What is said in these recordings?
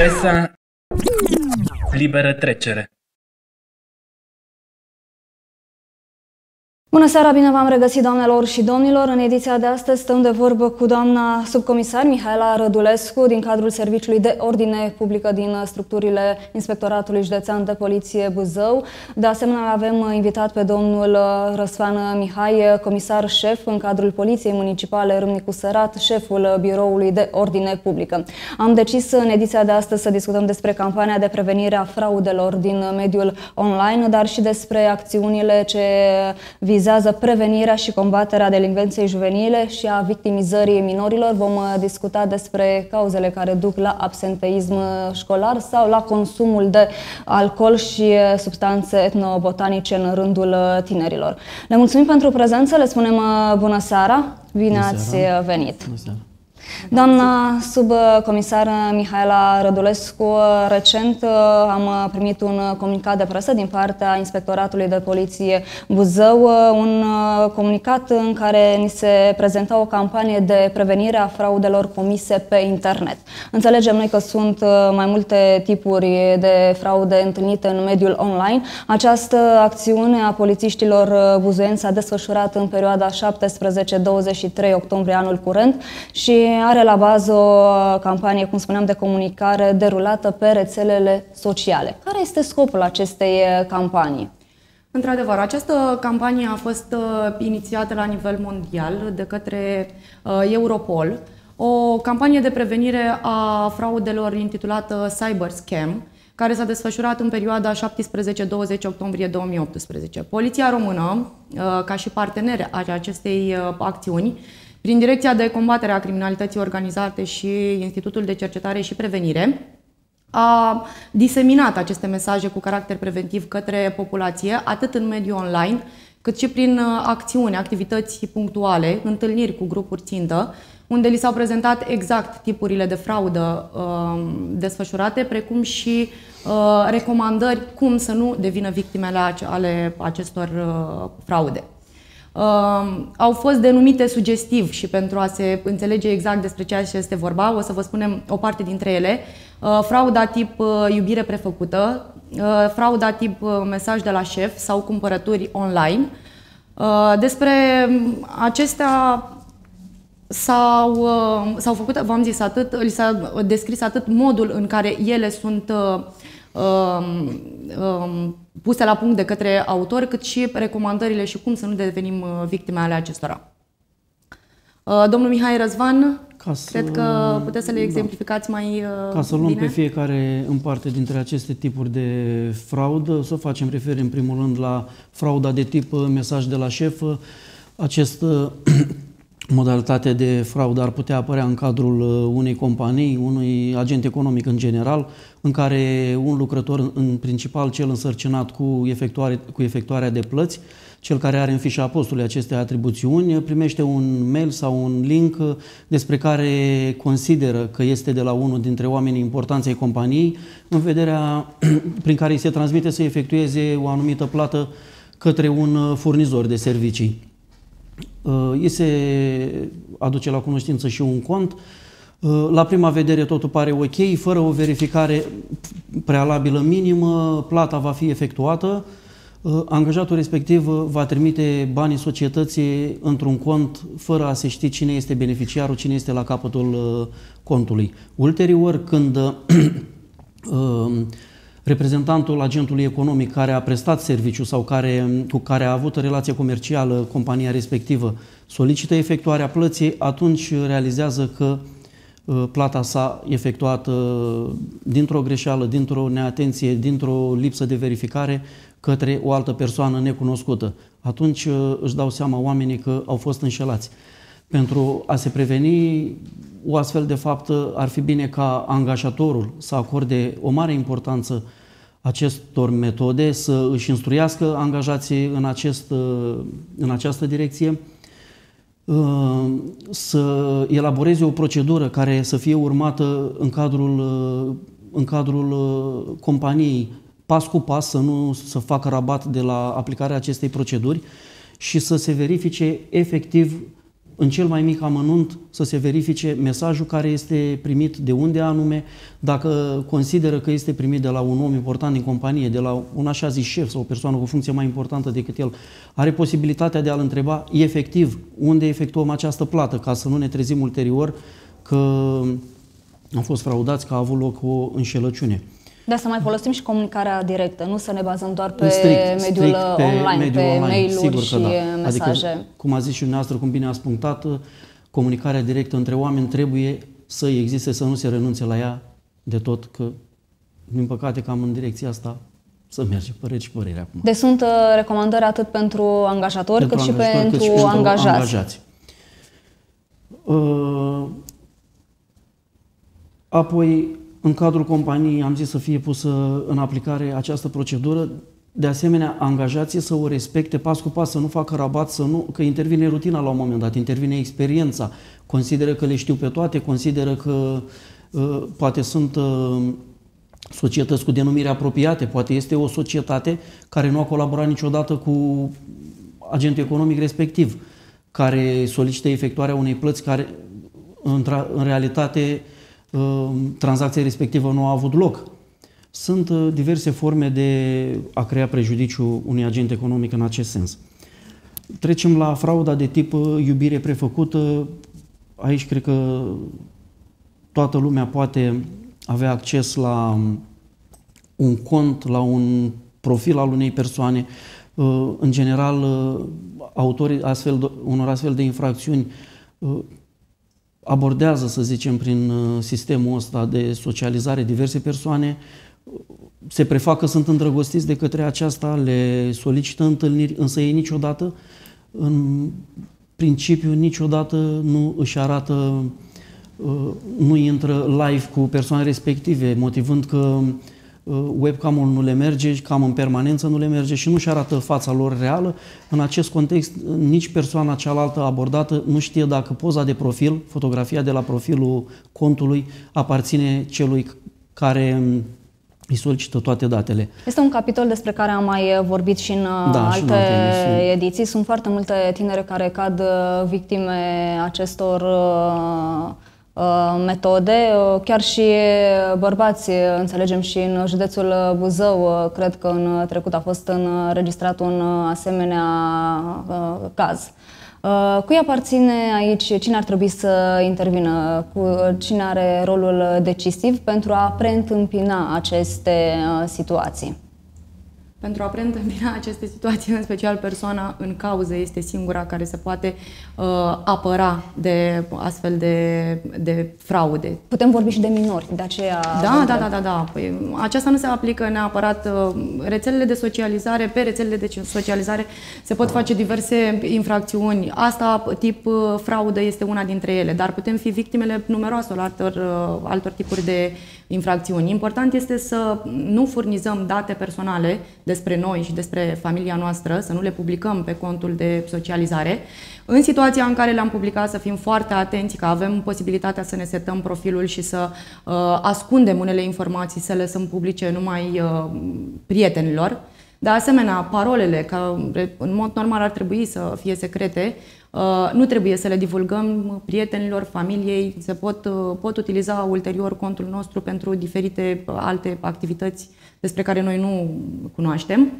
Presa liberă trecere Bună seara, bine v-am regăsit, doamnelor și domnilor! În ediția de astăzi stăm de vorbă cu doamna subcomisar Mihaela Rădulescu din cadrul Serviciului de Ordine Publică din structurile Inspectoratului Județean de Poliție Buzău. De asemenea, avem invitat pe domnul Răsfan Mihai, comisar șef în cadrul Poliției Municipale Râmnicu Sărat, șeful Biroului de Ordine Publică. Am decis în ediția de astăzi să discutăm despre campania de prevenire a fraudelor din mediul online, dar și despre acțiunile ce vizează vizează prevenirea și combaterea delinvenței juvenile și a victimizării minorilor. Vom uh, discuta despre cauzele care duc la absenteism uh, școlar sau la consumul de alcool și uh, substanțe etnobotanice în rândul tinerilor. Le mulțumim pentru prezență, le spunem bună seara, bine ați venit! Bună seara. Doamna subcomisară Mihaela Rădulescu, recent uh, am primit un comunicat de presă din partea Inspectoratului de Poliție Buzău, uh, un uh, comunicat în care ni se prezenta o campanie de prevenire a fraudelor comise pe internet. Înțelegem noi că sunt mai multe tipuri de fraude întâlnite în mediul online. Această acțiune a polițiștilor buzoieni s-a desfășurat în perioada 17-23 octombrie anul curent și are la bază o campanie, cum spuneam, de comunicare derulată pe rețelele sociale. Care este scopul acestei eh, campanii? Într-adevăr, această campanie a fost eh, inițiată la nivel mondial de către eh, Europol, o campanie de prevenire a fraudelor intitulată Cyber Scam, care s-a desfășurat în perioada 17-20 octombrie 2018. Poliția română, ca și partener a acestei acțiuni, prin Direcția de Combatere a Criminalității Organizate și Institutul de Cercetare și Prevenire, a diseminat aceste mesaje cu caracter preventiv către populație, atât în mediul online, cât și prin uh, acțiuni, activități punctuale, întâlniri cu grupuri țintă, unde li s-au prezentat exact tipurile de fraudă uh, desfășurate, precum și uh, recomandări cum să nu devină victimele ale acestor uh, fraude au fost denumite sugestiv și pentru a se înțelege exact despre ceea ce este vorba, o să vă spunem o parte dintre ele. Uh, frauda tip uh, iubire prefăcută, uh, frauda tip mesaj de la șef sau cumpărături online. despre um, acestea s-au, s-au făcut, v-am zis atât, li s-a descris atât modul în care ele sunt uh, Um, um, puse la punct de către autor, cât și recomandările și cum să nu devenim uh, victime ale acestora. Uh, domnul Mihai Răzvan, ca să, cred că puteți să le da. exemplificați da. mai uh, Ca să luăm bine. pe fiecare în parte dintre aceste tipuri de fraudă, să facem referire în primul rând la frauda de tip mesaj de la șef, acest modalitatea de fraudă ar putea apărea în cadrul uh, unei companii, unui agent economic în general, în care un lucrător, în principal cel însărcinat cu, efectuare, cu efectuarea de plăți, cel care are în fișa postului aceste atribuțiuni, primește un mail sau un link uh, despre care consideră că este de la unul dintre oamenii importanței companiei, în vederea prin care îi se transmite să efectueze o anumită plată către un uh, furnizor de servicii. Îi uh, se aduce la cunoștință și un cont. Uh, la prima vedere totul pare ok, fără o verificare prealabilă minimă, plata va fi efectuată, uh, angajatul respectiv va trimite banii societății într-un cont fără a se ști cine este beneficiarul, cine este la capătul contului. Ulterior, când reprezentantul agentului economic care a prestat serviciu sau care, cu care a avut relație comercială compania respectivă solicită efectuarea plății, atunci realizează că uh, plata s-a efectuată uh, dintr-o greșeală, dintr-o neatenție, dintr-o lipsă de verificare către o altă persoană necunoscută. Atunci uh, își dau seama oamenii că au fost înșelați. Pentru a se preveni o astfel de faptă, ar fi bine ca angajatorul să acorde o mare importanță acestor metode, să își instruiască angajații în, acest, uh, în această direcție, uh, să elaboreze o procedură care să fie urmată în cadrul, uh, în cadrul companiei, pas cu pas, să nu să facă rabat de la aplicarea acestei proceduri și să se verifice efectiv în cel mai mic amănunt să se verifice mesajul care este primit, de unde anume, dacă consideră că este primit de la un om important din companie, de la un așa zis șef sau o persoană cu funcție mai importantă decât el, are posibilitatea de a-l întreba efectiv unde efectuăm această plată, ca să nu ne trezim ulterior că am fost fraudați, că a avut loc o înșelăciune. Da, să mai folosim și comunicarea directă, nu să ne bazăm doar pe strict, mediul strict pe online, mediul pe online, mail-uri sigur și da. Adică, mesaje. Adică, cum a zis și dumneavoastră, cum bine a punctat, comunicarea directă între oameni trebuie să existe, să nu se renunțe la ea de tot, că din păcate cam în direcția asta să merge păreri și păreri acum. Deci sunt uh, recomandări atât pentru angajatori, pentru cât, și pentru cât și pentru angajați. angajați. Uh, apoi, în cadrul companiei am zis să fie pusă în aplicare această procedură. De asemenea, angajații să o respecte pas cu pas, să nu facă rabat, să nu, că intervine rutina la un moment dat, intervine experiența, consideră că le știu pe toate, consideră că uh, poate sunt uh, societăți cu denumiri apropiate, poate este o societate care nu a colaborat niciodată cu agentul economic respectiv, care solicită efectuarea unei plăți care, în realitate, uh, Uh, tranzacția respectivă nu a avut loc. Sunt uh, diverse forme de a crea prejudiciu unui agent economic în acest sens. Trecem la frauda de tip uh, iubire prefăcută. Aici cred că toată lumea poate avea acces la un cont, la un profil al unei persoane. În general, autorii astfel, unor astfel de infracțiuni abordează, să zicem, prin uh, sistemul ăsta de socializare diverse persoane, se prefac că sunt îndrăgostiți de către aceasta, le solicită întâlniri, însă ei niciodată, în principiu, niciodată nu își arată, uh, nu intră live cu persoane respective, motivând că Uh, webcam-ul nu le merge, cam în permanență nu le merge și nu-și arată fața lor reală. În acest context, nici persoana cealaltă abordată nu știe dacă poza de profil, fotografia de la profilul contului, aparține celui care um, îi solicită toate datele. Este un capitol despre care am mai vorbit și în, uh, da, alte, și în alte ediții. Sunt foarte multe tinere care cad uh, victime acestor uh, Uh, metode. Uh, chiar și bărbați, uh, înțelegem, și în județul Buzău, cred că în trecut a fost înregistrat un asemenea caz. Cui aparține aici, cine ar trebui să intervină, cu, cine are rolul decisiv pentru a preîntâmpina aceste situații? pentru a preîntâmpina aceste situații, în special persoana în cauză este singura care se poate uh, apăra de astfel de, de fraude. Putem vorbi și de minori, de aceea... Da, da, da, da, da. Păi, aceasta nu se aplică neapărat uh, rețelele de socializare. Pe rețelele de socializare se pot face diverse infracțiuni. Asta, tip uh, fraudă, este una dintre ele, dar putem fi victimele numeroaselor altor, uh, altor tipuri de infracțiuni. Important este să nu furnizăm date personale despre noi și despre familia noastră, să nu le publicăm pe contul de socializare. În situația în care le-am publicat, să fim foarte atenți că avem posibilitatea să ne setăm profilul și să uh, ascundem unele informații, să le lăsăm publice numai uh, prietenilor. De asemenea, parolele, că în mod normal ar trebui să fie secrete, Uh, nu trebuie să le divulgăm prietenilor, familiei, se pot, uh, pot utiliza ulterior contul nostru pentru diferite uh, alte activități despre care noi nu cunoaștem.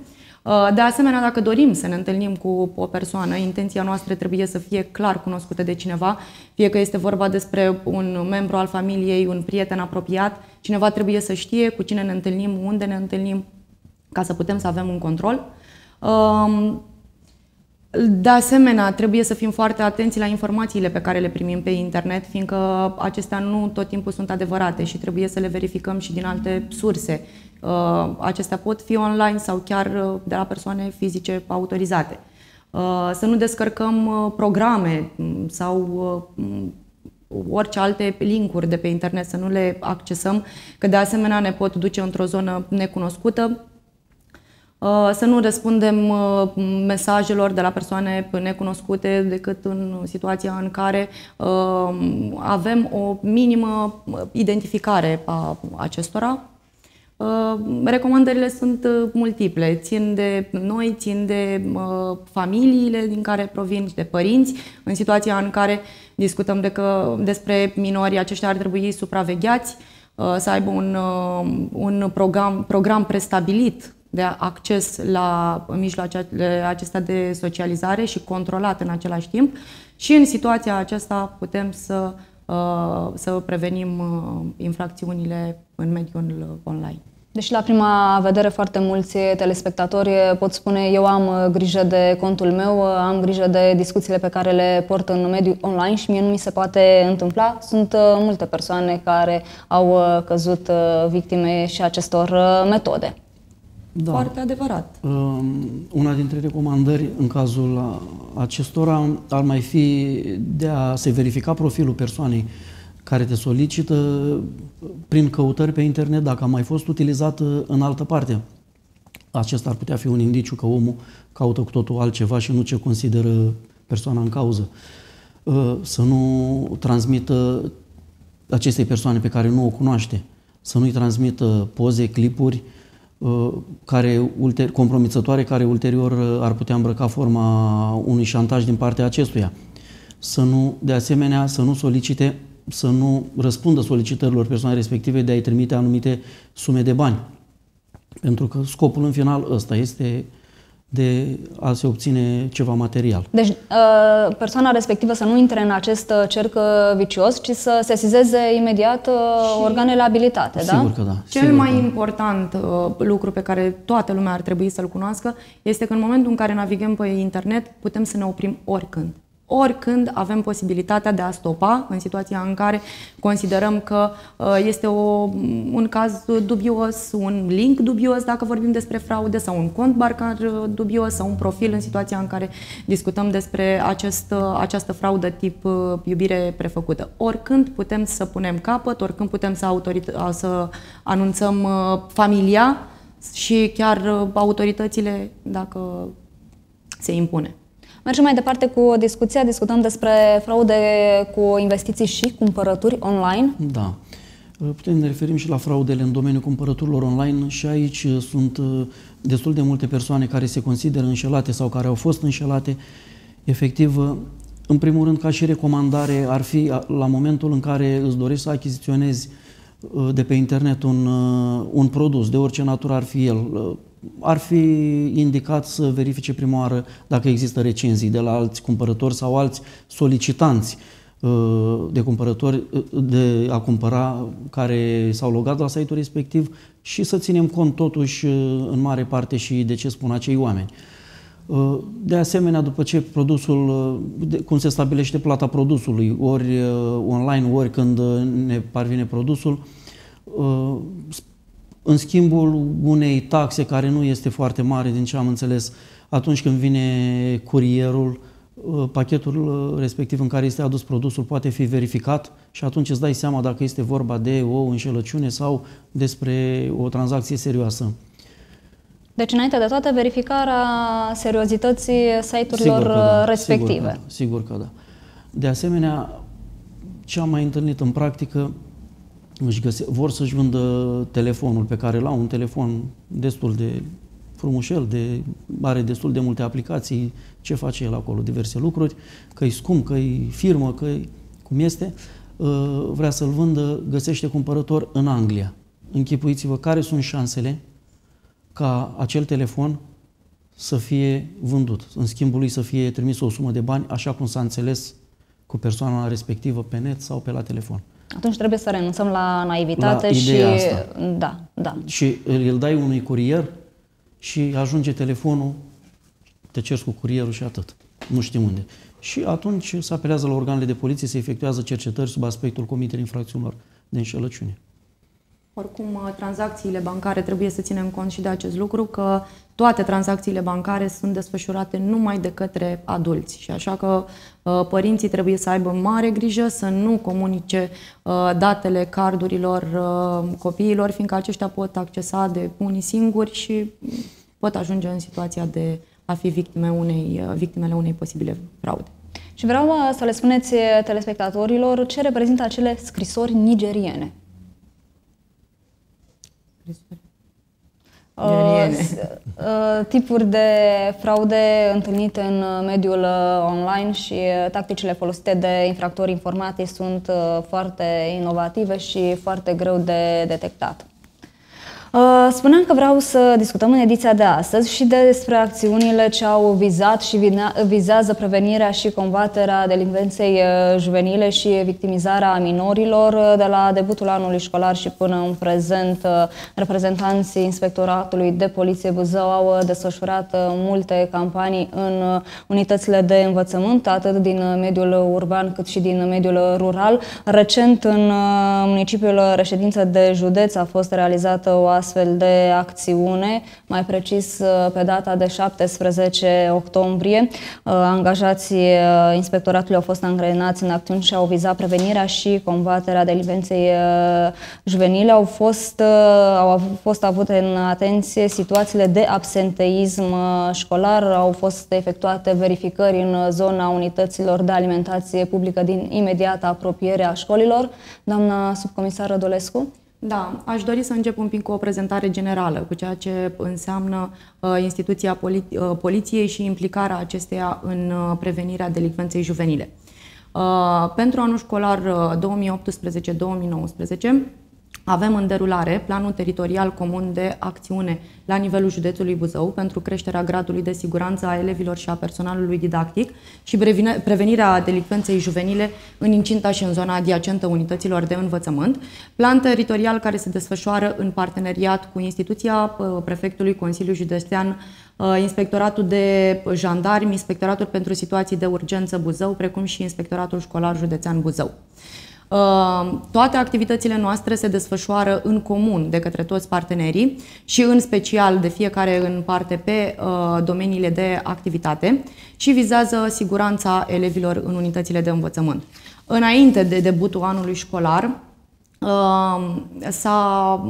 De asemenea, dacă dorim să ne întâlnim cu o persoană, intenția noastră trebuie să fie clar cunoscută de cineva, fie că este vorba despre un membru al familiei, un prieten apropiat, cineva trebuie să știe cu cine ne întâlnim, unde ne întâlnim, ca să putem să avem un control. Um, de asemenea, trebuie să fim foarte atenți la informațiile pe care le primim pe internet, fiindcă acestea nu tot timpul sunt adevărate și trebuie să le verificăm și din alte surse. Uh, acestea pot fi online sau chiar uh, de la persoane fizice autorizate. Uh, să nu descărcăm programe mm, sau orice alte linkuri de pe internet, să nu le accesăm, că de asemenea ne pot duce într-o zonă necunoscută, Uh, să nu răspundem uh, mesajelor de la persoane necunoscute decât în situația în care uh, avem o minimă identificare a acestora. Recomandările sunt multiple, țin de noi, țin de familiile din care provin și de părinți. În situația în care discutăm de că despre minori, aceștia ar trebui supravegheați, să aibă un, un program, program prestabilit de acces la mijloacele acestea de socializare și controlat în același timp și în situația aceasta putem să, uh, să prevenim uh, infracțiunile în mediul online. Deci la prima vedere foarte mulți telespectatori pot spune eu am uh, grijă de contul meu, am grijă de discuțiile pe care le port în mediul online și mie nu mi se poate întâmpla. Sunt multe persoane care au căzut victime și acestor metode. Da. Foarte adevărat. Ehm, una dintre recomandări în cazul acestora ar mai fi de a se verifica profilul persoanei care te solicită prin căutări pe internet, dacă a mai fost utilizat în altă parte. Acesta ar putea fi un indiciu că omul caută cu totul altceva și nu ce consideră persoana în cauză. Să nu transmită acestei persoane pe care nu o cunoaște, să nu-i transmită poze, clipuri, uh, Uh, care, ulter, compromițătoare care ulterior uh, ar putea îmbrăca forma unui șantaj din partea acestuia. Să nu, de asemenea, să nu solicite, să nu răspundă solicitărilor persoanei respective de a-i trimite anumite sume de bani. Pentru că scopul în final ăsta este de a se obține ceva material. Deci uh, persoana respectivă să nu intre în acest uh, cerc uh, vicios, ci să sesizeze imediat și organele abilitate, sigur da? Sigur că da. Cel sigur mai că... Da. important lucru pe care toată lumea ar trebui să-l cunoască este că în momentul în care navigăm pe internet putem să ne oprim oricând oricând avem posibilitatea de a stopa în situația în care considerăm că uh, este o, un caz dubios, un link dubios dacă vorbim despre fraude sau un cont bancar uh, dubios sau un profil în situația în care discutăm despre acest, uh, această fraudă tip iubire prefăcută. Oricând putem să punem capăt, oricând putem să, autorit- să anunțăm familia și chiar autoritățile dacă se impune. Mergem mai departe cu discuția, discutăm despre fraude cu investiții și cumpărături online. Da. Putem ne referim și la fraudele în domeniul cumpărăturilor online și aici uh, sunt uh, destul de multe persoane care se consideră înșelate sau care au fost înșelate. Efectiv, uh, în primul rând, ca și recomandare, ar fi la momentul în care îți dorești să achiziționezi de pe internet un, un produs, de orice natură ar fi el, ar fi indicat să verifice prima oară dacă există recenzii de la alți cumpărători sau alți solicitanți uh, de cumpărători uh, de a cumpăra care s-au logat la site-ul respectiv și să ținem cont totuși uh, în mare parte și de ce spun acei oameni. De asemenea, după ce produsul, cum se stabilește plata produsului, ori online, ori când ne parvine produsul, în schimbul unei taxe care nu este foarte mare, din ce am înțeles, atunci când vine curierul, uh, pachetul uh, respectiv în care este adus produsul poate fi verificat și atunci îți dai seama dacă este vorba de o înșelăciune sau despre o tranzacție serioasă. Deci, înainte de toate, verificarea seriozității site-urilor da, uh, respective. Sigur că, da, sigur că da. De asemenea, ce am mai întâlnit în practică își găse, vor să-și vândă telefonul pe care l-au, un telefon destul de frumușel, de, are destul de multe aplicații, ce face el acolo, diverse lucruri, că e scump, că e firmă, că e cum este, ă, vrea să-l vândă, găsește cumpărător în Anglia. Închipuiți-vă care sunt șansele ca acel telefon să fie vândut, în schimbul lui să fie trimis o sumă de bani, așa cum s-a înțeles cu persoana respectivă pe net sau pe la telefon atunci trebuie să renunțăm la naivitate la și... Asta. Da, da. Și îl dai unui curier și ajunge telefonul, te ceri cu curierul și atât. Nu știu unde. Și atunci se apelează la organele de poliție să efectuează cercetări sub aspectul comiterii infracțiunilor de înșelăciune. Oricum, uh, tranzacțiile bancare trebuie să ținem cont și de acest lucru, că toate tranzacțiile bancare sunt desfășurate numai de către adulți și așa că uh, părinții trebuie să aibă mare grijă să nu comunice uh, datele cardurilor copiilor, fiindcă aceștia pot accesa de unii singuri și pot ajunge în situația de a fi victime unei, victimele unei posibile fraude. Și vreau să le spuneți telespectatorilor ce reprezintă acele scrisori nigeriene despre? Uh, uh, tipuri de fraude întâlnite în uh, mediul online și tacticile folosite de infractori informatici sunt foarte inovative și foarte greu de detectat. Uh, spuneam că vreau să discutăm în ediția de astăzi și despre acțiunile ce au vizat și vizează prevenirea și combaterea delinvenței uh, juvenile și victimizarea minorilor uh, de la debutul anului școlar și până în prezent. Reprezentanții Inspectoratului de Poliție Buzău au desfășurat multe campanii în unitățile de învățământ, atât din mediul urban cât și din mediul rural. Recent, în municipiul Reședință de Județ a fost realizată o astfel de acțiune, mai precis uh, pe data de 17 octombrie. Uh, angajații uh, inspectoratului au fost angrenați în acțiuni și au vizat prevenirea și combaterea delinvenței juvenile. Au fost, au fost avute în atenție situațiile de absenteism școlar, au fost efectuate verificări în zona unităților de alimentație publică din imediata apropiere a școlilor. Doamna subcomisară Dolescu. Da, aș dori să încep un pic cu o prezentare generală, cu ceea ce înseamnă uh, instituția poli- uh, poliției și implicarea acesteia în uh, prevenirea delicvenței juvenile. Uh, pentru anul școlar uh, 2018-2019, avem în derulare planul teritorial comun de acțiune la nivelul județului Buzău pentru creșterea gradului de siguranță a elevilor și a personalului didactic și prevenirea delicvenței juvenile în incinta și în zona adiacentă unităților de învățământ, plan teritorial care se desfășoară în parteneriat cu instituția uh, prefectului Consiliului Județean uh, Inspectoratul de Jandarmi, Inspectoratul pentru Situații de Urgență Buzău, precum și Inspectoratul Școlar Județean Buzău. Uh, toate activitățile noastre se desfășoară în comun de către toți partenerii și în special de fiecare în parte pe uh, domeniile de activitate și vizează siguranța elevilor în unitățile de învățământ. Înainte de debutul anului școlar, uh, s-a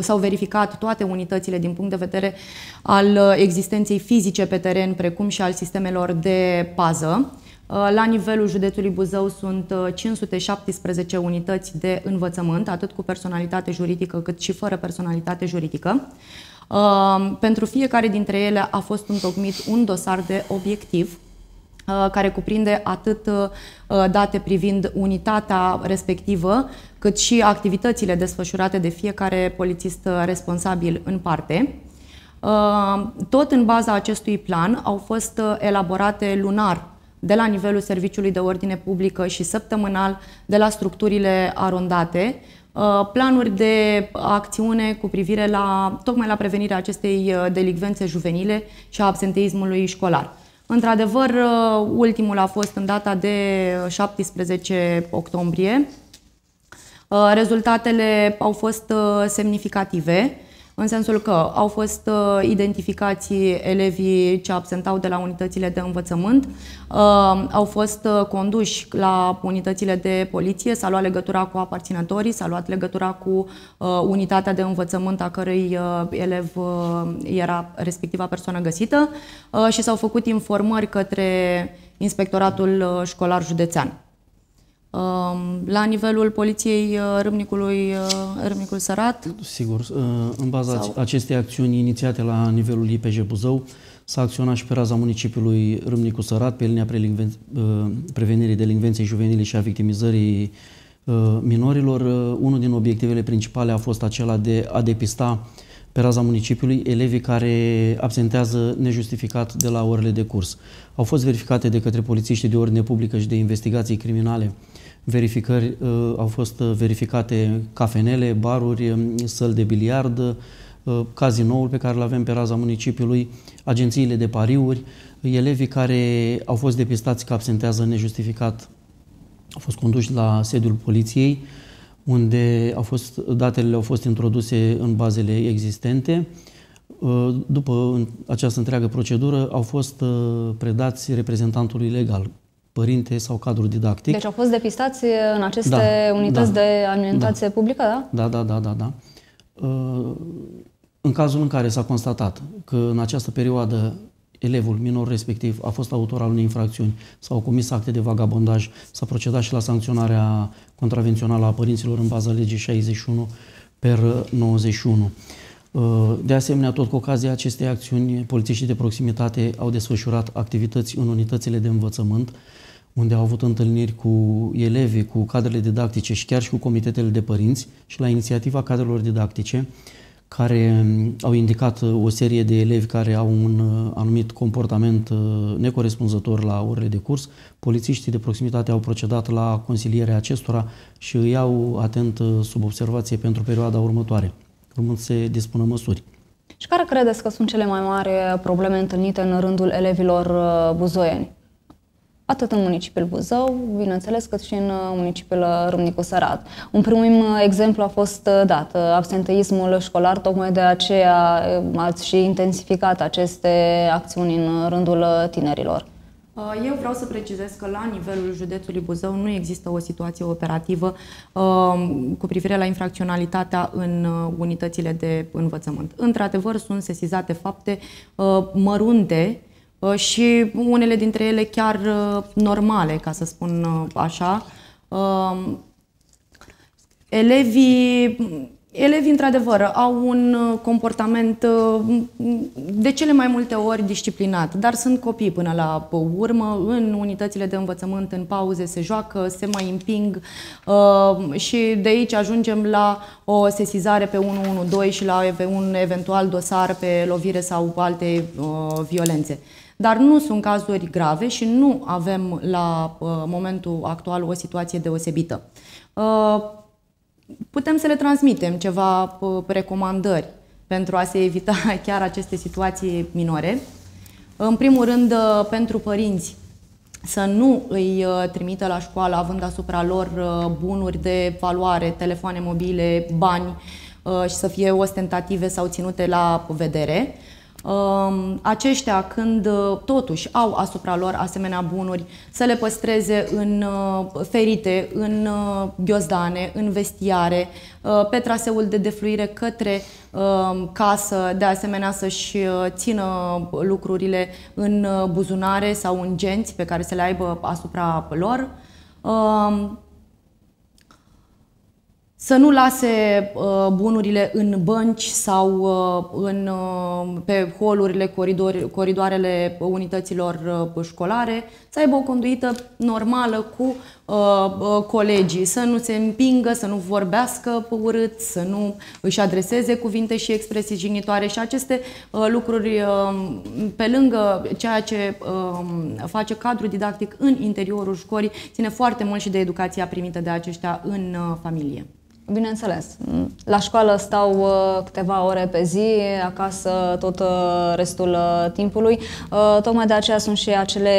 s-au verificat toate unitățile din punct de vedere al existenței fizice pe teren, precum și al sistemelor de pază. Uh, la nivelul județului Buzău sunt 517 uh, unități de învățământ, atât cu personalitate juridică cât și fără personalitate juridică. Uh, pentru fiecare dintre ele a fost întocmit un dosar de obiectiv care cuprinde atât date privind unitatea respectivă, cât și activitățile desfășurate de fiecare polițist responsabil în parte. Tot în baza acestui plan au fost elaborate lunar de la nivelul Serviciului de Ordine Publică și săptămânal de la structurile arondate, uh, planuri de acțiune cu privire la, tocmai la prevenirea acestei uh, delicvențe juvenile și a absenteismului școlar. Într-adevăr, uh, ultimul a fost în data de 17 octombrie. Rezultatele au fost semnificative în sensul că au fost uh, identificați elevii ce absentau de la unitățile de învățământ, uh, au fost uh, conduși la unitățile de poliție, s-a luat legătura cu aparținătorii, s-a luat legătura cu unitatea de învățământ a cărei elev era respectiva persoană găsită și s-au făcut informări către Inspectoratul Școlar Județean. Um, la nivelul poliției uh, Râmnicului, uh, Râmnicul Sărat? Sigur, uh, în baza sau... acestei acțiuni inițiate la nivelul IPJ Buzău, s-a acționat și pe raza municipiului Râmnicul Sărat pe linia prevenirii delinvenței juvenile și a victimizării minorilor. Unul din obiectivele principale a fost acela de a depista pe raza municipiului elevii care absentează nejustificat de la orele de curs. Au fost verificate de către polițiști de ordine publică și de investigații criminale verificări, uh, au fost uh, verificate cafenele, baruri, um, săli de biliard, uh, cazinoul pe care îl avem pe raza municipiului, agențiile de pariuri, elevii care au fost depistați că absentează nejustificat au fost conduși la sediul poliției, unde au fost, datele au fost introduse în bazele existente. După această întreagă procedură au fost predați reprezentantului legal, părinte sau cadru didactic. Deci au fost depistați în aceste da, unități da, de alimentație da, publică, da? Da, da, da, da. da. Uh, în cazul în care s-a constatat că în această perioadă elevul minor respectiv a fost autor al unei infracțiuni, s-au comis acte de vagabondaj, s-a procedat și la sancționarea contravențională a părinților în baza legii 61 per 91. Uh, de asemenea, tot cu ocazia acestei acțiuni, polițiștii de proximitate au desfășurat activități în unitățile de învățământ, unde au avut întâlniri cu elevii, cu cadrele didactice și chiar și cu comitetele de părinți și la inițiativa cadrelor didactice, care mm, au indicat uh, o serie de elevi care au un uh, anumit comportament necorespunzător la orele de curs. Polițiștii de proximitate au procedat la consilierea acestora și îi au atent sub observație pentru perioada următoare urmând se dispună măsuri. Și care credeți că sunt cele mai mari uh, probleme întâlnite în rândul elevilor uh, buzoieni? atât în municipiul Buzău, bineînțeles, cât și în uh, municipiul Râmnicu Sărat. Un primul exemplu a fost dat, absenteismul școlar, tocmai de aceea ați și intensificat aceste acțiuni în rândul tinerilor. Uh, eu vreau să precizez că la nivelul județului Buzău nu există o situație operativă uh, cu privire la infracționalitatea în uh, unitățile de învățământ. Într-adevăr, sunt sesizate fapte mărunte și unele dintre ele chiar normale, ca să spun așa. Elevii Elevii, într-adevăr, au un uh, comportament uh, de cele mai multe ori disciplinat, dar sunt copii până la uh, urmă, în unitățile de învățământ, în pauze, se joacă, se mai împing și de aici ajungem la o sesizare pe 112 și la un eventual dosar pe lovire sau alte violențe dar nu sunt cazuri grave și nu avem la momentul actual o situație deosebită putem să le transmitem ceva recomandări pentru a se evita chiar aceste situații minore. În primul rând, ă, pentru părinți, să nu îi ă, trimită la școală având asupra lor ă, bunuri de valoare, telefoane mobile, bani și să fie ostentative sau ținute la vedere aceștia când uh, totuși au asupra lor asemenea bunuri să le păstreze în uh, ferite, în uh, ghiozdane, în vestiare, pe traseul de defluire către um, casă, de asemenea să-și țină lucrurile în buzunare sau în genți pe care să le aibă asupra lor. Um, să nu lase uh, bunurile în bănci sau uh, în, uh, pe holurile, coridor, coridoarele unităților școlare, să aibă o conduită normală cu colegii, să nu se împingă, să nu vorbească urât, să nu își adreseze cuvinte și expresii jignitoare și aceste lucruri pe lângă ceea ce um, face cadrul didactic în interiorul școlii, ține foarte mult și de educația primită de aceștia în familie. Bineînțeles. La școală stau uh, câteva ore pe zi, acasă tot uh, restul uh, timpului. Tocmai de aceea sunt și acele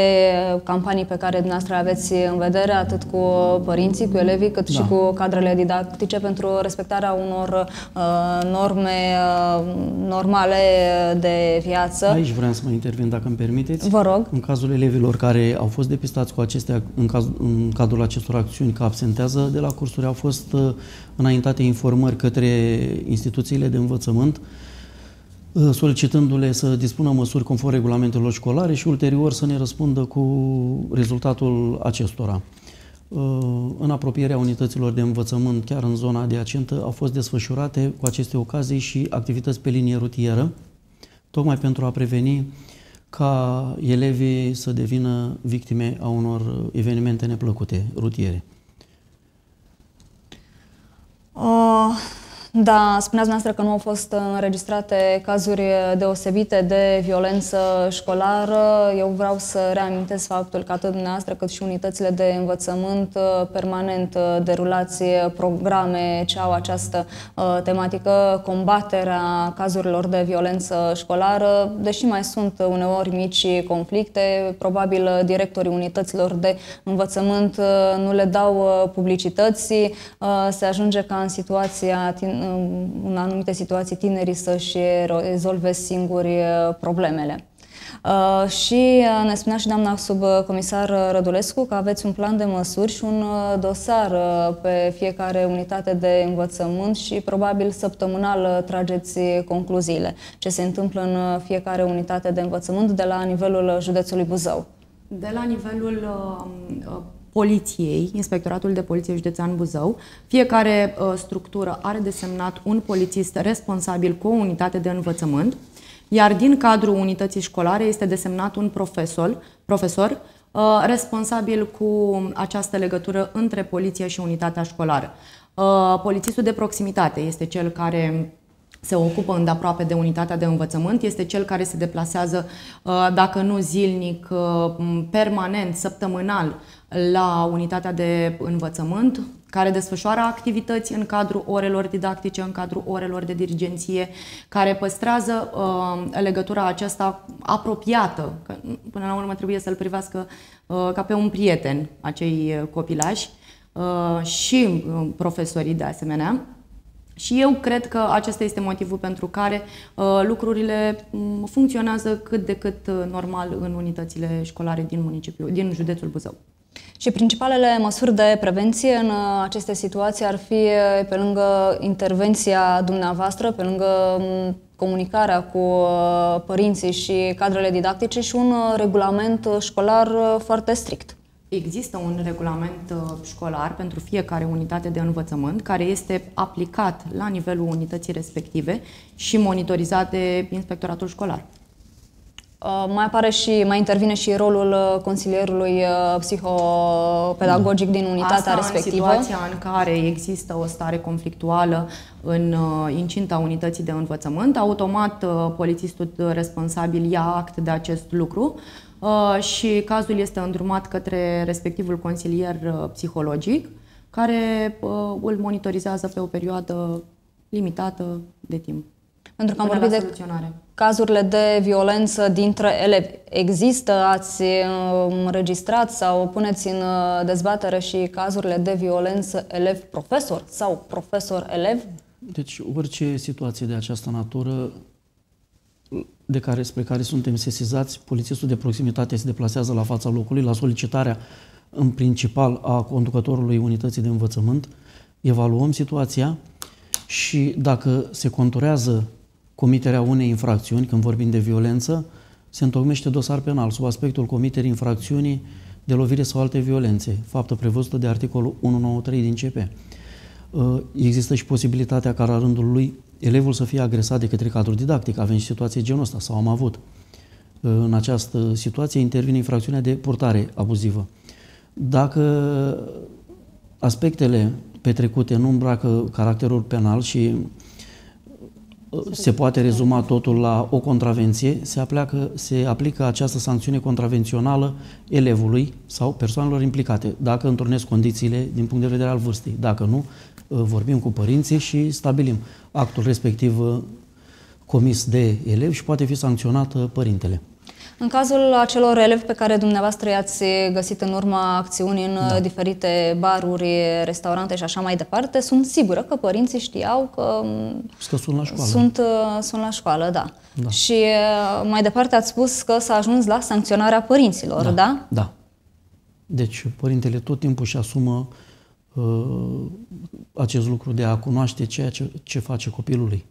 campanii pe care dumneavoastră le aveți în vedere, atât cu părinții, cu elevii, cât da. și cu cadrele didactice pentru respectarea unor norme normale de viață. Aici vreau să mă intervin, dacă îmi permiteți. Vă rog. În cazul elevilor care au fost depistați cu acestea, în, caz, în cadrul acestor acțiuni, că absentează de la cursuri, au fost înaintate informări către instituțiile de învățământ, uh, solicitându-le să dispună măsuri conform regulamentelor școlare și ulterior să ne răspundă cu rezultatul acestora. Uh, în apropierea unităților de învățământ, chiar în zona adiacentă, au fost desfășurate cu aceste ocazii și activități pe linie rutieră, tocmai pentru a preveni ca elevii să devină victime a unor evenimente neplăcute, rutiere. 어, Da, spuneați noastră că nu au fost înregistrate cazuri deosebite de violență școlară. Eu vreau să reamintesc faptul că atât dumneavoastră cât și unitățile de învățământ uh, permanent uh, derulați uh, programe ce au această tematică, combaterea cazurilor de violență școlară, deși mai sunt uneori mici conflicte, probabil directorii unităților de învățământ nu le dau publicității, se ajunge ca în situația în anumite situații tinerii să-și rezolve singuri problemele. Uh, și uh, ne spunea și doamna subcomisar uh, Rădulescu că aveți un plan de măsuri și un uh, dosar pe fiecare unitate de învățământ și probabil săptămânal trageți concluziile ce se întâmplă în fiecare unitate de învățământ de la nivelul județului Buzău. De la nivelul um, poliției, Inspectoratul de Poliție Județean Buzău. Fiecare uh, structură are desemnat un polițist responsabil cu o unitate de învățământ, iar din cadrul unității școlare este desemnat un profesor, profesor uh, responsabil cu această legătură între poliție și unitatea școlară. Uh, polițistul de proximitate este cel care se ocupă îndeaproape de unitatea de învățământ, este cel care se deplasează, uh, dacă nu zilnic, uh, permanent, săptămânal, la unitatea de învățământ, care desfășoară activități în cadrul orelor didactice, în cadrul orelor de dirigenție, care păstrează uh, legătura aceasta apropiată, că până la urmă trebuie să-l privească uh, ca pe un prieten acei uh, copilași uh, și uh, profesorii de asemenea. Și eu cred că acesta este motivul pentru care uh, lucrurile funcționează cât de cât uh, normal în unitățile școlare din municipiu, din județul Buzău. Și principalele măsuri de prevenție în uh, aceste situații ar fi, uh, pe lângă intervenția dumneavoastră, pe lângă um, comunicarea cu uh, părinții și cadrele didactice și un regulament școlar foarte strict. Există un regulament școlar pentru fiecare unitate de învățământ care este aplicat la nivelul unității respective și monitorizat de inspectoratul școlar. Uh, mai apare și, mai intervine și rolul uh, consilierului uh, psihopedagogic din unitatea Asta respectivă. în situația în care există o stare conflictuală în incinta unității de învățământ, automat polițistul responsabil ia act de acest lucru și cazul este îndrumat către respectivul consilier psihologic care îl monitorizează pe o perioadă limitată de timp. Pentru că am vorbit de cazurile de violență dintre elevi există? Ați uh, înregistrat sau puneți în uh, dezbatere și cazurile de violență elev-profesor sau profesor-elev? Deci orice situație de această natură de care, spre care suntem sesizați, polițistul de proximitate se deplasează la fața locului la solicitarea în principal a conducătorului unității de învățământ, evaluăm situația și dacă se conturează comiterea unei infracțiuni, când vorbim de violență, se întocmește dosar penal sub aspectul comiterii infracțiunii de lovire sau alte violențe, faptă prevăzută de articolul 193 din CP. Uh, există și posibilitatea ca la rândul lui elevul să fie agresat de către cadrul didactic. Avem și situații genul ăsta, sau am avut. Uh, în această situație intervine infracțiunea de purtare abuzivă. Dacă aspectele petrecute nu îmbracă caracterul penal și se poate rezuma totul la o contravenție, se, apleacă, se aplică această sancțiune contravențională elevului sau persoanelor implicate, dacă întrunesc condițiile din punct de vedere al vârstei. Dacă nu, vorbim cu părinții și stabilim actul respectiv comis de elev și poate fi sancționat uh, părintele. În cazul acelor elevi pe care dumneavoastră i-ați găsit în urma acțiunii în da. diferite baruri, restaurante și așa mai departe, sunt sigură că părinții știau că, mm, că sunt la școală. Sunt, uh, sunt la școală, da. da. Și uh, mai departe ați spus că s-a ajuns la sancționarea părinților, da? Da. da. Deci părintele tot timpul și asumă uh, acest lucru de a cunoaște ceea ce, ce face copilului.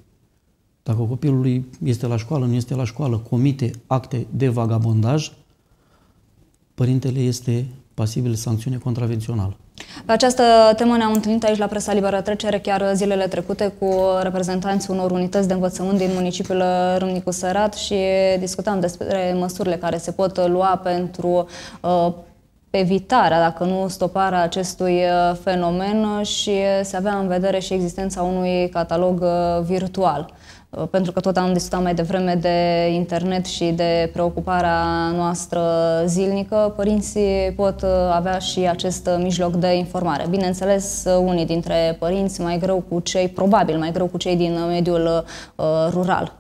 Dacă copilul lui este la școală, nu este la școală, comite acte de vagabondaj, părintele este pasibil sancțiune contravențională. Pe această temă ne-am întâlnit aici la Presa Liberă Trecere chiar zilele trecute cu reprezentanții unor unități de învățământ din municipiul Râmnicu Sărat și discutam despre măsurile care se pot lua pentru uh, evitarea, dacă nu stoparea acestui uh, fenomen și se avea în vedere și existența unui catalog uh, virtual. Uh, pentru că tot am discutat mai devreme de internet și de preocuparea noastră zilnică, părinții pot uh, avea și acest uh, mijloc de informare. Bineînțeles, unii dintre părinți mai greu cu cei, probabil mai greu cu cei din mediul rural.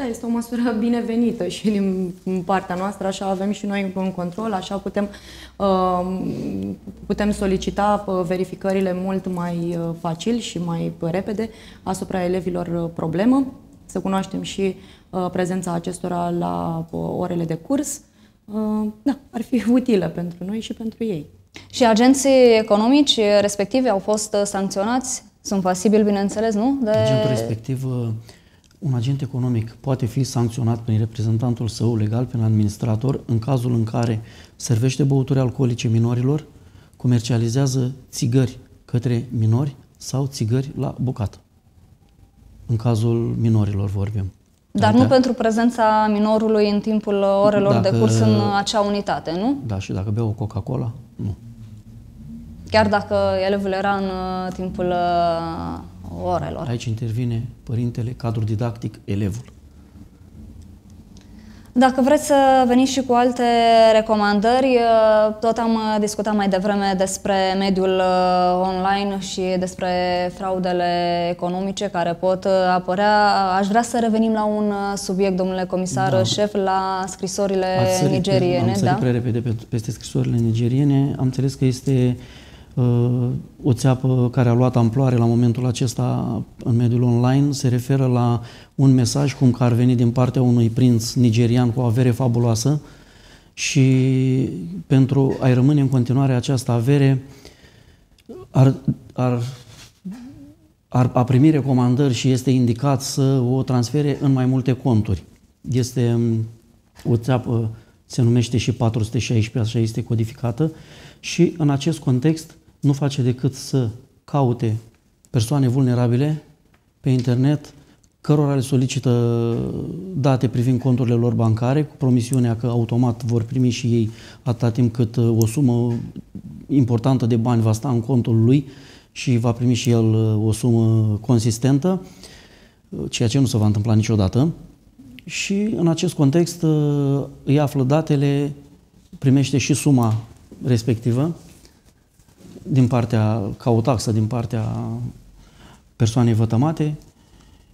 Da, este o măsură binevenită și din partea noastră așa avem și noi un control, așa putem, uh, putem solicita uh, verificările mult mai uh, facil și mai repede asupra elevilor problemă, să cunoaștem și prezența acestora la orele de curs. Da, ar fi utilă pentru noi și pentru ei. Și agenții economici respective au fost sancționați? Sunt pasibili, bineînțeles, nu? De... Agentul respectiv un agent economic poate fi sancționat prin reprezentantul său legal, prin administrator, în cazul în care servește băuturi alcoolice minorilor, comercializează țigări către minori sau țigări la bucată. În cazul minorilor vorbim. Dar adică, nu pentru prezența minorului în timpul orelor dacă, de curs în acea unitate, nu? Da, și dacă bea o Coca-Cola, nu. Chiar dacă elevul era în uh, timpul uh, orelor. Aici intervine părintele, cadrul didactic, elevul. Dacă vreți să veniți și cu alte recomandări, uh, tot am discutat mai devreme despre mediul uh, online și despre fraudele economice care pot uh, apărea. Aș vrea să revenim la un subiect, domnule comisar da. șef, la scrisorile sărit, nigeriene. Am da? prea repede peste scrisorile nigeriene. Am înțeles că este Uh, o țeapă care a luat amploare la momentul acesta în mediul online se referă la un mesaj cum că ar veni din partea unui prinț nigerian cu o avere fabuloasă și pentru a-i rămâne în continuare această avere ar, ar, ar a primi recomandări și este indicat să o transfere în mai multe conturi. Este um, o țeapă, se numește și 416, așa este codificată și în acest context nu face decât să caute persoane vulnerabile pe internet, cărora le solicită date privind conturile lor bancare, cu promisiunea că automat vor primi și ei atâta timp cât uh, o sumă importantă de bani va sta în contul lui și va primi și el uh, o sumă consistentă, uh, ceea ce nu se va întâmpla niciodată. Și în acest context îi află datele, primește și suma respectivă din partea, ca o taxă din partea persoanei vătămate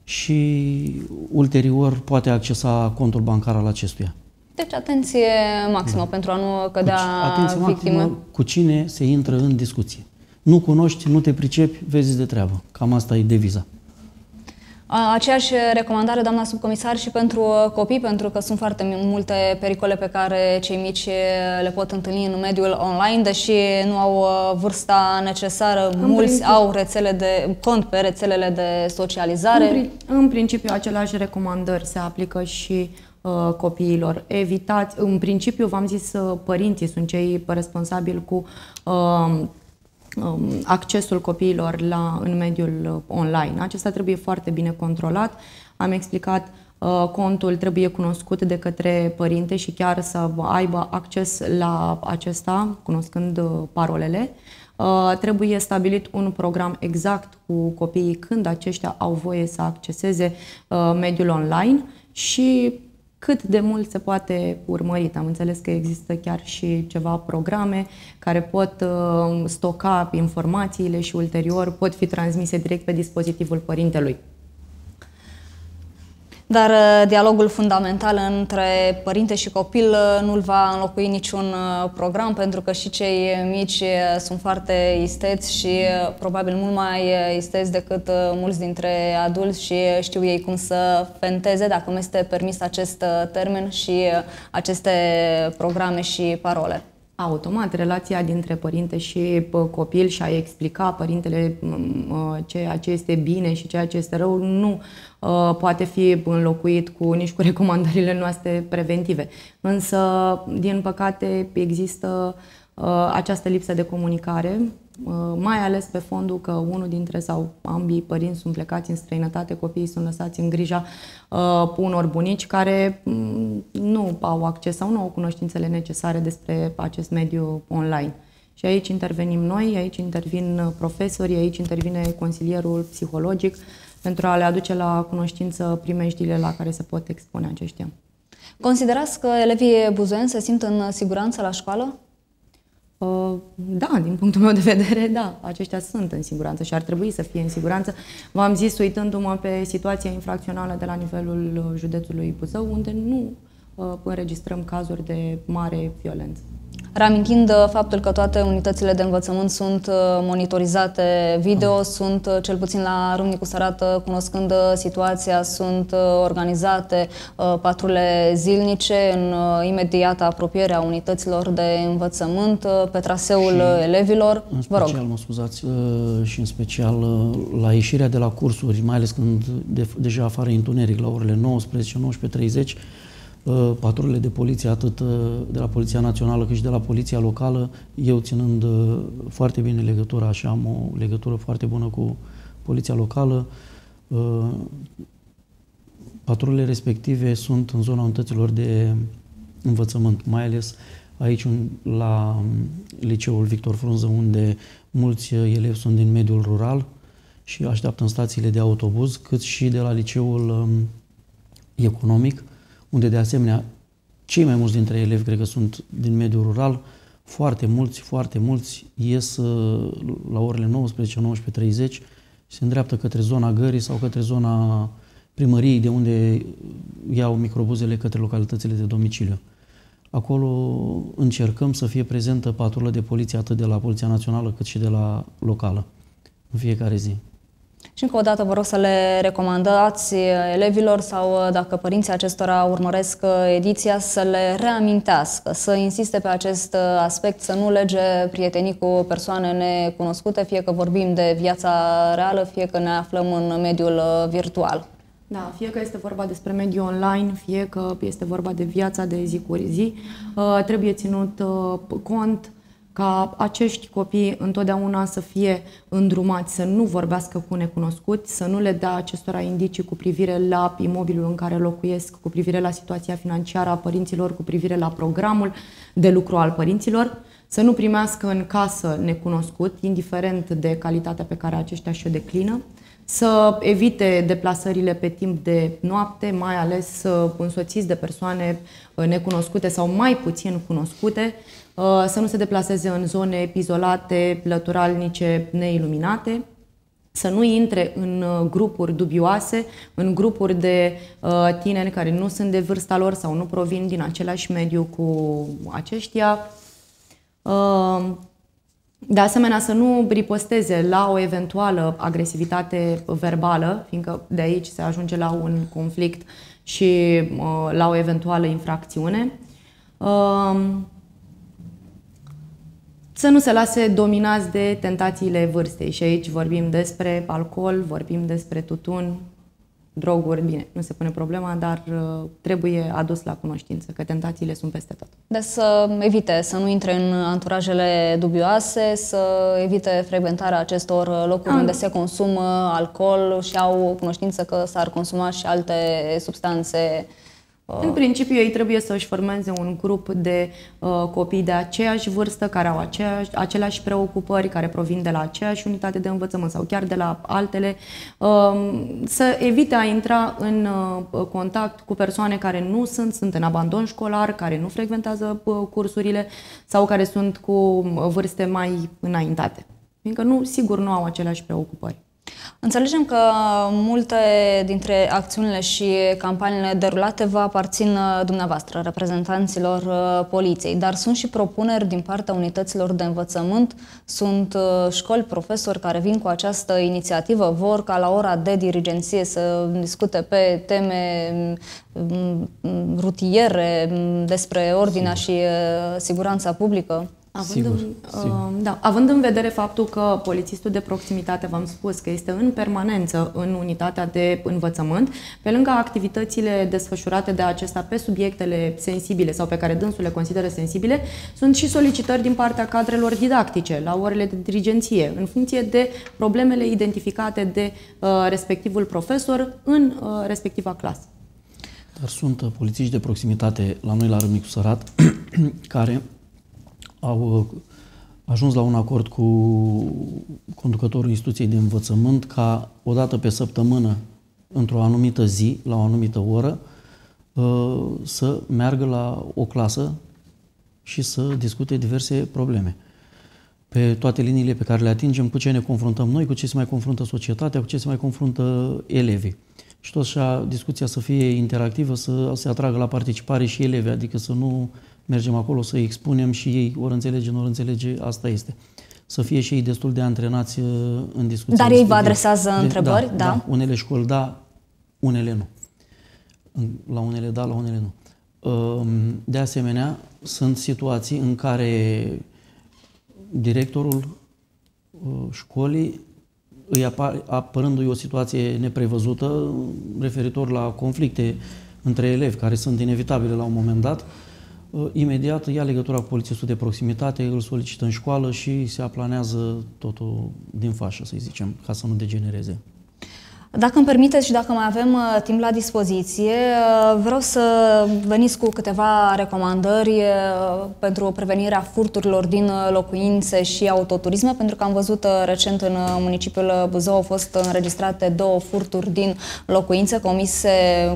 și ulterior poate accesa contul bancar al acestuia. Deci atenție maximă da. pentru a nu cădea cu, deci atenție victimă. Maximă cu cine se intră în discuție. Nu cunoști, nu te pricepi, vezi de treabă. Cam asta e deviza. Aceeași recomandare, doamna subcomisar, și pentru uh, copii, pentru că sunt foarte multe pericole pe care cei mici uh, le pot întâlni în mediul online, deși nu au uh, vârsta necesară. În Mulți principiu. au rețele de cont pe rețelele de socializare. În, în principiu, aceleași recomandări se aplică și uh, copiilor. Evitați, în principiu, v-am zis, părinții sunt cei responsabili cu uh, Um, accesul copiilor la, în mediul uh, online. Acesta trebuie foarte bine controlat. Am explicat uh, contul trebuie cunoscut de către părinte și chiar să aibă acces la acesta, cunoscând uh, parolele. Trebuie stabilit un program exact cu copiii când aceștia au voie să acceseze mediul online și cât de mult se poate urmărit. Am înțeles că există chiar și ceva programe care pot uh, stoca informațiile și ulterior pot fi transmise direct pe dispozitivul părintelui. Dar uh, dialogul fundamental între părinte și copil uh, nu-l va înlocui niciun uh, program, pentru că și cei mici sunt foarte isteți și probabil mult mai isteți decât mulți dintre adulți și știu ei cum să fenteze, dacă mi este permis acest termen și aceste programe și parole. Automat, relația dintre părinte și copil și a explica părintele mm, ceea ce este bine și ceea ce este rău nu Uh, poate fi înlocuit cu nici cu recomandările noastre preventive. Însă, din păcate, există uh, această lipsă de comunicare, uh, mai ales pe fondul că unul dintre sau ambii părinți sunt plecați în străinătate, copiii sunt lăsați în grija unor bunici care mm, nu au acces sau nu au cunoștințele necesare despre acest mediu online. Și aici intervenim noi, aici intervin profesorii, aici intervine consilierul psihologic, uh, pentru a le aduce la cunoștință primejdile la care se pot expune aceștia. Considerați că elevii buzoieni se simt în siguranță la școală? Uh, da, din punctul meu de vedere, da, aceștia sunt în siguranță și ar trebui să fie în siguranță. V-am zis, uitându-mă pe situația infracțională de la nivelul județului Buzău, unde nu uh, înregistrăm cazuri de mare violență reamintind uh, faptul că toate unitățile de învățământ sunt uh, monitorizate video, mm. sunt uh, cel puțin la Râmnicu Sărată, cunoscând situația, sunt organizate patrule zilnice în imediată apropiere a unităților de învățământ, pe traseul și elevilor. În special, Vă rog. mă scuzați, și în special la ieșirea de la cursuri, mai ales când de, deja afară întuneric, la orele 19, 30, Ă, patrulele de poliție, atât ă, de la Poliția Națională cât și de la Poliția Locală, eu ținând ă, foarte bine legătura și am o legătură foarte bună cu Poliția Locală, patrulele respective sunt în zona unităților de învățământ, mai ales aici la hm, liceul Victor Frunză, unde mulți elevi sunt din mediul rural și așteaptă în stațiile de autobuz, cât și de la liceul hm, economic, unde de asemenea cei mai mulți dintre elevi, cred că sunt din mediul rural, foarte mulți, foarte mulți ies uh, la orele 19, 19.30 și se îndreaptă către zona gării sau către zona primăriei de unde iau microbuzele către localitățile de domiciliu. Acolo încercăm să fie prezentă patrulă de poliție atât de la Poliția Națională cât și de la locală în fiecare zi. Și încă o dată vă rog să le recomandați eh, elevilor sau eh, dacă părinții acestora urmăresc eh, ediția să le reamintească, să insiste pe acest aspect, să nu lege prietenii cu persoane necunoscute, fie că vorbim de viața reală, fie că ne aflăm în mediul virtual. Da, fie că este vorba despre mediul online, fie că este vorba de viața de zi cu zi, trebuie ținut cont ca acești copii întotdeauna să fie îndrumați, să nu vorbească cu necunoscuți, să nu le dea acestora indicii cu privire la imobilul în care locuiesc, cu privire la situația financiară a părinților, cu privire la programul de lucru al părinților, să nu primească în casă necunoscut, indiferent de calitatea pe care aceștia și-o declină, să evite deplasările pe timp de noapte, mai ales însoțiți de persoane uh, necunoscute sau mai puțin cunoscute, Uh, să nu se deplaseze în zone izolate, lăturalnice, neiluminate, să nu intre în uh, grupuri dubioase, în grupuri de uh, tineri care nu sunt de vârsta lor sau nu provin din același mediu cu aceștia. De asemenea, să nu riposteze la o eventuală agresivitate verbală, fiindcă de aici se ajunge la un conflict și la o eventuală infracțiune să nu se lase dominați de tentațiile vârstei. Și aici vorbim despre alcool, vorbim despre tutun, droguri, bine, nu se pune problema, dar uh, trebuie adus la cunoștință că tentațiile sunt peste tot. Deci să evite, să nu intre în anturajele dubioase, să evite frecventarea acestor locuri Am. Ah, unde da. se consumă alcool și au cunoștință că s-ar consuma și alte substanțe în principiu, ei trebuie să își formeze un grup de uh, copii de aceeași vârstă, care au aceeași, aceleași preocupări, care provin de la aceeași unitate de învățământ sau chiar de la altele, uh, să evite a intra în uh, contact cu persoane care nu sunt, sunt în abandon școlar, care nu frecventează uh, cursurile sau care sunt cu vârste mai înaintate. Fiindcă nu, sigur, nu au aceleași preocupări. Înțelegem că multe dintre acțiunile și campaniile derulate vă aparțin uh, dumneavoastră, reprezentanților uh, poliției, dar sunt și propuneri din partea unităților de învățământ, sunt uh, școli, profesori care vin cu această inițiativă, vor ca la ora de dirigenție să discute pe teme mm, mm, rutiere mm, despre ordinea și siguranța publică? Având, sigur, în, sigur. Um, da, având în vedere faptul că polițistul de proximitate, v-am spus că este în permanență în unitatea de învățământ, pe lângă activitățile desfășurate de acesta pe subiectele sensibile sau pe care dânsul le consideră sensibile, sunt și solicitări din partea cadrelor didactice la orele de dirigenție, în funcție de problemele identificate de uh, respectivul profesor în uh, respectiva clasă. Dar sunt uh, polițiști de proximitate la noi la Râmnicu Sărat care au uh, ajuns la un acord cu conducătorul instituției de învățământ ca o dată pe săptămână, într-o anumită zi, la o anumită oră, uh, să meargă la o clasă și să discute diverse probleme pe toate liniile pe care le atingem, cu ce ne confruntăm noi, cu ce se mai confruntă societatea, cu ce se mai confruntă elevii. Și tot așa discuția să fie interactivă, să se atragă la participare și elevii, adică să nu mergem acolo să expunem și ei, ori înțelege, ori înțelege, asta este. Să fie și ei destul de antrenați uh, în discuții. Dar ei vă adresează de, da, întrebări? Da, da. da. Unele școli da, unele nu. La unele da, la unele nu. Um, de asemenea, sunt situații în care directorul uh, școlii îi apar, apărându-i o situație neprevăzută uh, referitor la conflicte între elevi, care sunt inevitabile la un moment dat, Ă, imediat ia legătura cu polițistul de proximitate, îl solicită în școală și se aplanează totul din fașă, să zicem, ca să nu degenereze. Dacă îmi permiteți și dacă mai avem uh, timp la dispoziție, uh, vreau să veniți cu câteva recomandări uh, pentru prevenirea furturilor din uh, locuințe și autoturisme, pentru că am văzut uh, recent în uh, municipiul Buzău au fost înregistrate două furturi din locuințe comise,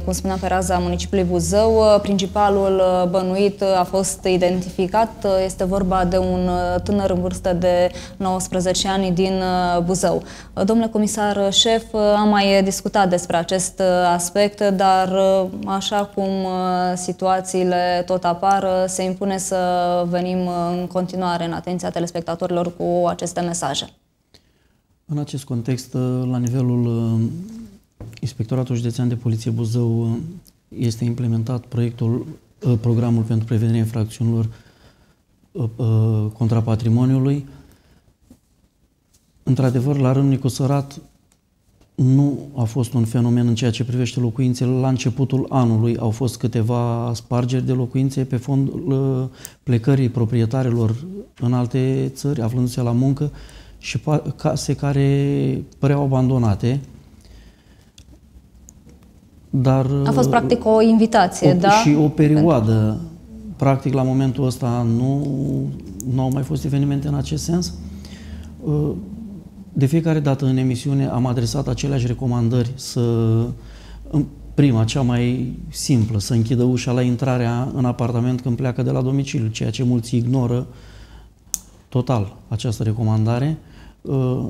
cum spunea pe raza municipiului Buzău. Principalul bănuit a fost identificat. Este vorba de un tânăr în vârstă de 19 ani din Buzău. Domnule comisar șef, am mai discutat despre acest uh, aspect, dar uh, așa cum uh, situațiile tot apar, se impune să venim în continuare în atenția telespectatorilor cu aceste mesaje. În acest context, la nivelul Inspectoratul Județean de Poliție Buzău este implementat proiectul, programul pentru prevenirea infracțiunilor contra patrimoniului. Într-adevăr, la Râmnicu Sărat nu a fost un fenomen în ceea ce privește locuințele. La începutul anului au fost câteva spargeri de locuințe pe fondul uh, plecării proprietarilor în alte țări, aflându-se la muncă, și case care păreau abandonate. Dar, a fost uh, practic o invitație, o, da? Și o perioadă. Pentru... Practic, la momentul ăsta nu, nu au mai fost evenimente în acest sens. Uh, de fiecare dată în emisiune am adresat aceleași recomandări să, în prima, cea mai simplă, să închidă ușa la intrarea în apartament când pleacă de la domiciliu, ceea ce mulți ignoră total această recomandare. Uh,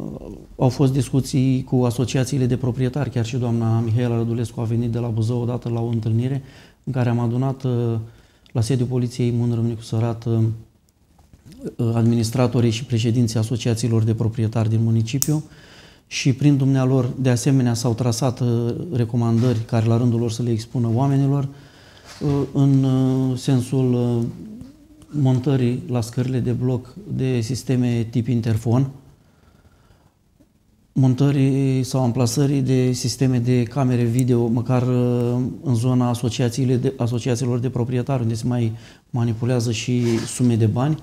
au fost discuții cu asociațiile de proprietari, chiar și doamna Mihaela Rădulescu a venit de la Buzău odată la o întâlnire în care am adunat uh, la sediul poliției Mândrămnicu Sărat uh, administratorii și președinții asociațiilor de proprietari din municipiu și prin dumnealor de asemenea s-au trasat uh, recomandări care la rândul lor să le expună oamenilor uh, în uh, sensul montării la scările de bloc de sisteme tip interfon, montării sau amplasării de sisteme de camere video, măcar în zona asociațiilor de, asociațiilor de proprietari, unde se mai manipulează și sume de bani,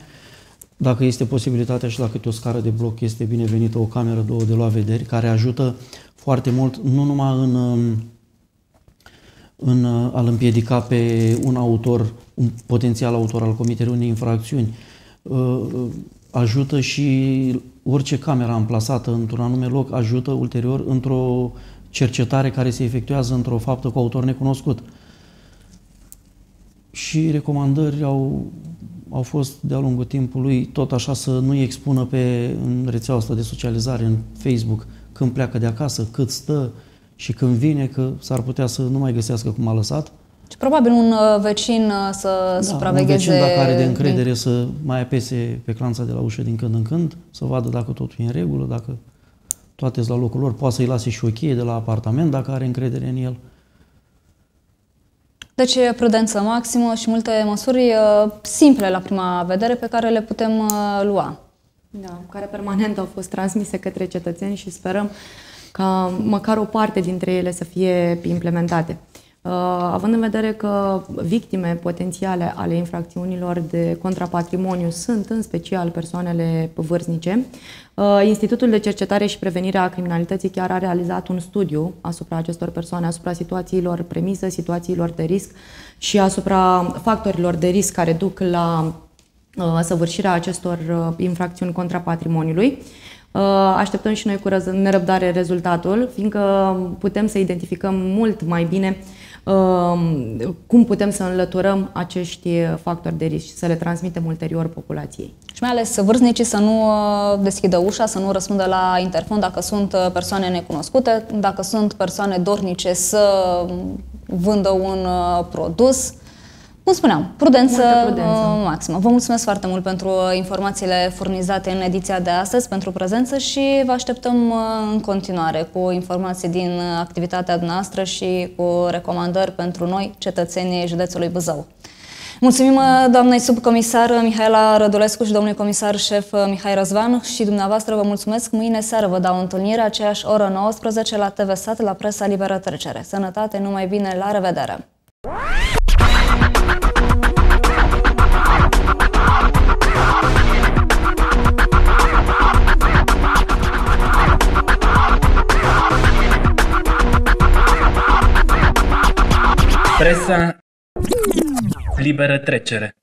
dacă este posibilitatea și la câte o scară de bloc este binevenită o cameră, două de luat vederi, care ajută foarte mult, nu numai în, um, în uh, a-l împiedica pe un autor, un potențial autor al comiterii unei infracțiuni, uh, uh, ajută și orice cameră amplasată într-un anume loc, ajută ulterior într-o cercetare care se efectuează într-o faptă cu autor necunoscut. Și recomandări au au fost de-a lungul timpului tot așa să nu-i expună pe în rețeaua asta de socializare, în Facebook, când pleacă de acasă, cât stă și când vine, că s-ar putea să nu mai găsească cum a lăsat. Și probabil un uh, vecin uh, să da, supravegheze... un vecin dacă are de încredere din... să mai apese pe clanța de la ușă din când în când, să vadă dacă totul e în regulă, dacă toate sunt la locul lor, poate să-i lase și o cheie de la apartament dacă are încredere în el. Deci prudență maximă și multe măsuri simple la prima vedere pe care le putem uh, lua. Da, care permanent au fost transmise către cetățeni și sperăm ca măcar o parte dintre ele să fie implementate. Uh, având în vedere că victime potențiale ale infracțiunilor de contrapatrimoniu sunt în special persoanele vârstnice, uh, Institutul de Cercetare și Prevenire a Criminalității chiar a realizat un studiu asupra acestor persoane, asupra situațiilor premise, situațiilor de risc și asupra factorilor de risc care duc la uh, săvârșirea acestor infracțiuni contra patrimoniului. Așteptăm și noi cu nerăbdare rezultatul, fiindcă putem să identificăm mult mai bine uh, cum putem să înlăturăm acești factori de risc și să le transmitem ulterior populației. Și mai ales vârstnicii să nu uh, deschidă ușa, să nu răspundă la interfon dacă sunt uh, persoane necunoscute, dacă sunt persoane dornice să vândă un uh, produs, cum spuneam, prudență, prudență uh, maximă. Vă mulțumesc foarte mult pentru uh, informațiile furnizate în ediția de astăzi, pentru prezență și vă așteptăm uh, în continuare cu informații din activitatea noastră și cu recomandări pentru noi, cetățenii județului Buzău. Mulțumim doamnei subcomisar Mihaela Rădulescu și domnului comisar șef Mihai Răzvan și dumneavoastră vă mulțumesc. Mâine seară vă dau întâlnire aceeași oră 19 la TV Sat la Presa Liberă Trecere. Sănătate, numai bine, la revedere! Presa liberă trecere